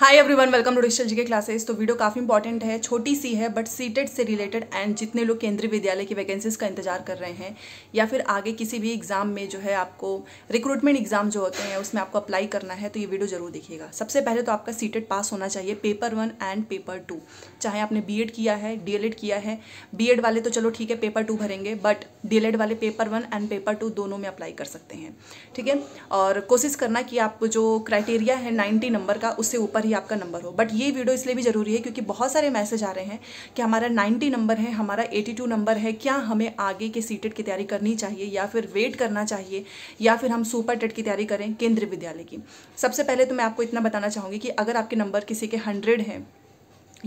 hi everyone welcome to digital G के classes तो video काफ़ी इंपॉर्टेंट है छोटी सी है बट सीटेड से रिलेटेड एंड जितने लोग केंद्रीय विद्यालय की वैकेंसीज का इंतजार कर रहे हैं या फिर आगे किसी भी एग्ज़ाम में जो है आपको रिक्रूटमेंट एग्ज़ाम जो होते हैं उसमें आपको अप्लाई करना है तो ये वीडियो जरूर देखिएगा सबसे पहले तो आपका सीटेड पास होना चाहिए paper one and paper two चाहे आपने बी किया है डी किया है बी वाले तो चलो ठीक है पेपर टू भरेंगे बट डी वाले paper one and paper two दोनों में अप्लाई कर सकते हैं ठीक है और कोशिश करना कि आप जो क्राइटेरिया है नाइन्टी नंबर का उससे ऊपर पर ही आपका नंबर हो बट ये वीडियो इसलिए भी ज़रूरी है क्योंकि बहुत सारे मैसेज आ रहे हैं कि हमारा 90 नंबर है हमारा 82 नंबर है क्या हमें आगे के सी की तैयारी करनी चाहिए या फिर वेट करना चाहिए या फिर हम सुपर टेट की तैयारी करें केंद्रीय विद्यालय की सबसे पहले तो मैं आपको इतना बताना चाहूँगी कि अगर आपके नंबर किसी के हंड्रेड हैं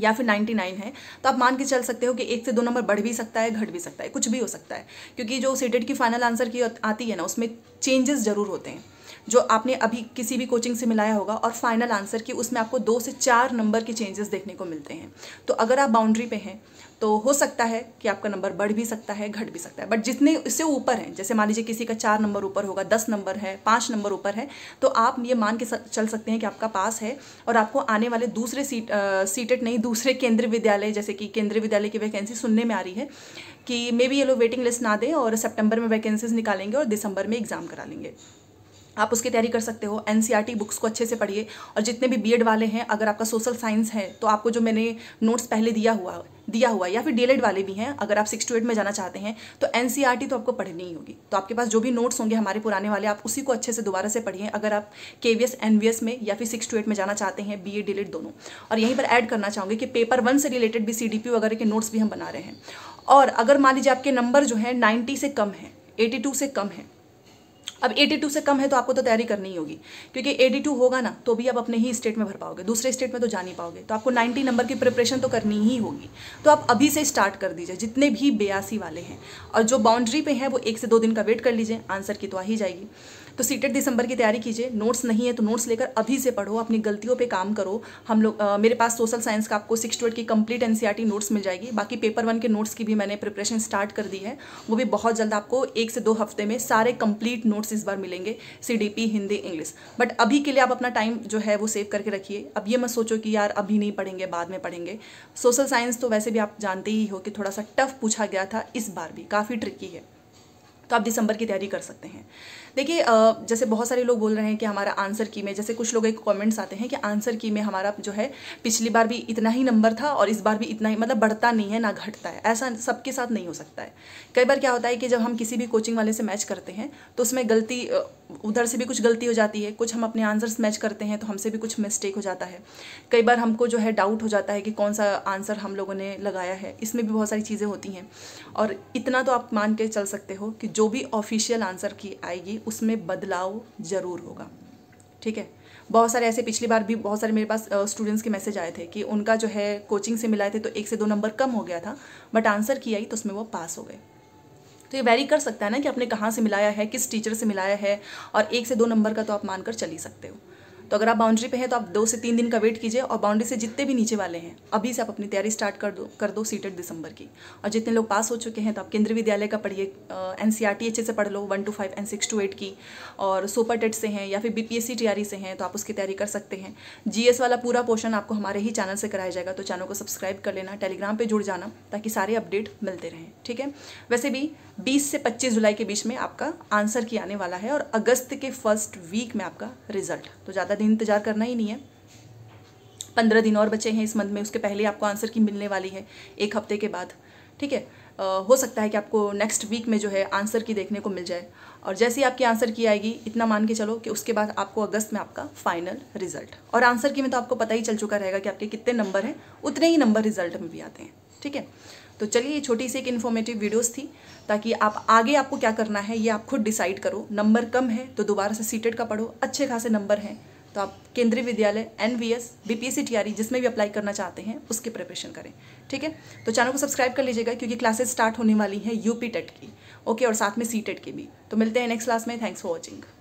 या फिर 99 है तो आप मान के चल सकते हो कि एक से दो नंबर बढ़ भी सकता है घट भी सकता है कुछ भी हो सकता है क्योंकि जो सीटेड की फाइनल आंसर की आती है ना उसमें चेंजेस ज़रूर होते हैं जो आपने अभी किसी भी कोचिंग से मिलाया होगा और फाइनल आंसर की उसमें आपको दो से चार नंबर के चेंजेस देखने को मिलते हैं तो अगर आप बाउंड्री पे हैं तो हो सकता है कि आपका नंबर बढ़ भी सकता है घट भी सकता है बट जितने इससे ऊपर हैं जैसे मान लीजिए किसी का चार नंबर ऊपर होगा दस नंबर है पाँच नंबर ऊपर है तो आप ये मान के चल सकते हैं कि आपका पास है और आपको आने वाले दूसरे सीट आ, सीटेट नहीं दूसरे केंद्रीय विद्यालय जैसे कि केंद्रीय विद्यालय की वैकेंसी सुनने में आ रही है कि मे बी ये लोग वेटिंग लिस्ट ना दें और सेप्टेम्बर में वैकेंसीज निकालेंगे और दिसंबर में एग्ज़ाम करा लेंगे आप उसकी तैयारी कर सकते हो एन बुक्स e को अच्छे से पढ़िए और जितने भी बीएड वाले हैं अगर आपका सोशल साइंस है तो आपको जो मैंने नोट्स पहले दिया हुआ दिया हुआ या फिर डीएलएड वाले भी हैं अगर आप सिक्स टू एट में जाना चाहते हैं तो एन e तो आपको पढ़नी ही होगी तो आपके पास जो भी नोट्स होंगे हमारे पुराने वाले आप उसी को अच्छे से दोबारा से पढ़िए अगर आप के वी में या फिर सिक्स टू एट में जाना चाहते हैं बी ए डीएलएड दोनों और यहीं पर ऐड करना चाहूँगी कि पेपर वन से रिलेटेड भी सी वगैरह के नोट्स भी हम बना रहे हैं और अगर मान लीजिए आपके नंबर जो है नाइन्टी से कम है एटी से कम है अब 82 से कम है तो आपको तो तैयारी करनी ही होगी क्योंकि 82 होगा ना तो भी आप अपने ही स्टेट में भर पाओगे दूसरे स्टेट में तो जा नहीं पाओगे तो आपको 90 नंबर की प्रिपरेशन तो करनी ही होगी तो आप अभी से स्टार्ट कर दीजिए जितने भी बयासी वाले हैं और जो बाउंड्री पे हैं वो एक से दो दिन का वेट कर लीजिए आंसर की तो आ ही जाएगी तो सीटेट दिसंबर की तैयारी कीजिए नोट्स नहीं है तो नोट्स लेकर अभी से पढ़ो अपनी गलतियों पे काम करो हम लोग मेरे पास सोशल साइंस का आपको सिक्स टू की कंप्लीट एनसीईआरटी नोट्स मिल जाएगी बाकी पेपर वन के नोट्स की भी मैंने प्रिपरेशन स्टार्ट कर दी है वो भी बहुत जल्द आपको एक से दो हफ्ते में सारे कंप्लीट नोट्स नोट्स इस बार मिलेंगे सीडीपी हिंदी इंग्लिश बट अभी के लिए आप अपना टाइम जो है वो सेव करके रखिए अब ये मत सोचो कि यार अभी नहीं पढ़ेंगे बाद में पढ़ेंगे सोशल साइंस तो वैसे भी आप जानते ही हो कि थोड़ा सा टफ पूछा गया था इस बार भी काफ़ी ट्रिकी है तो आप दिसंबर की तैयारी कर सकते हैं देखिए जैसे बहुत सारे लोग बोल रहे हैं कि हमारा आंसर की में जैसे कुछ लोग एक कमेंट्स आते हैं कि आंसर की में हमारा जो है पिछली बार भी इतना ही नंबर था और इस बार भी इतना ही मतलब बढ़ता नहीं है ना घटता है ऐसा सबके साथ नहीं हो सकता है कई बार क्या होता है कि जब हम किसी भी कोचिंग वाले से मैच करते हैं तो उसमें गलती उधर से भी कुछ गलती हो जाती है कुछ हम अपने आंसर्स मैच करते हैं तो हमसे भी कुछ मिस्टेक हो जाता है कई बार हमको जो है डाउट हो जाता है कि कौन सा आंसर हम लोगों ने लगाया है इसमें भी बहुत सारी चीज़ें होती हैं और इतना तो आप मान के चल सकते हो कि जो भी ऑफिशियल आंसर की आएगी उसमें बदलाव ज़रूर होगा ठीक है बहुत सारे ऐसे पिछली बार भी बहुत सारे मेरे पास स्टूडेंट्स के मैसेज आए थे कि उनका जो है कोचिंग से मिलाए थे तो एक से दो नंबर कम हो गया था बट आंसर किया ही तो उसमें वो पास हो गए तो ये वेरी कर सकता है ना कि आपने कहाँ से मिलाया है किस टीचर से मिलाया है और एक से दो नंबर का तो आप मानकर चल ही सकते हो तो अगर आप बाउंड्री पे हैं तो आप दो से तीन दिन का वेट कीजिए और बाउंड्री से जितने भी नीचे वाले हैं अभी से आप अपनी तैयारी स्टार्ट कर दो कर दो सीटेड दिसंबर की और जितने लोग पास हो चुके हैं तो आप केंद्रीय विद्यालय का पढ़िए एन सी आर टी अच्छे से पढ़ लो one two five and six two eight की और सुपर टेट से हैं या फिर बी पी एस सी से हैं तो आप उसकी तैयारी कर सकते हैं जी वाला पूरा पोर्शन आपको हमारे ही चैनल से कराया जाएगा तो चैनल को सब्सक्राइब कर लेना टेलीग्राम पर जुड़ जाना ताकि सारे अपडेट मिलते रहें ठीक है वैसे भी बीस से पच्चीस जुलाई के बीच में आपका आंसर की आने वाला है और अगस्त के फर्स्ट वीक में आपका रिजल्ट तो ज़्यादा दिन इंतज़ार करना ही नहीं है पंद्रह दिन और बचे हैं इस मंथ में उसके पहले आपको आंसर की मिलने वाली है एक हफ्ते के बाद ठीक है हो सकता है कि आपको नेक्स्ट वीक में जो है आंसर की देखने को मिल जाए और जैसे ही आपकी आंसर की आएगी इतना मान के चलो कि उसके बाद आपको अगस्त में आपका फाइनल रिजल्ट और आंसर की में तो आपको पता ही चल चुका रहेगा कि आपके कितने नंबर हैं उतने ही नंबर रिजल्ट में भी आते हैं ठीक है तो चलिए ये छोटी सी एक इन्फॉर्मेटिव वीडियोस थी ताकि आप आगे आपको क्या करना है ये आप खुद डिसाइड करो नंबर कम है तो दोबारा से सीटेड का पढ़ो अच्छे खासे नंबर हैं तो आप Kendriya Vidyalaya N V S B P S जिसमें भी अप्लाई करना चाहते हैं उसकी प्रिपरेशन करें ठीक है तो चैनल को सब्सक्राइब कर लीजिएगा क्योंकि क्लासेस स्टार्ट होने वाली हैं यूपी टेट की ओके और साथ में सी टेट की भी तो मिलते हैं नेक्स्ट क्लास में थैंक्स फॉर वॉचिंग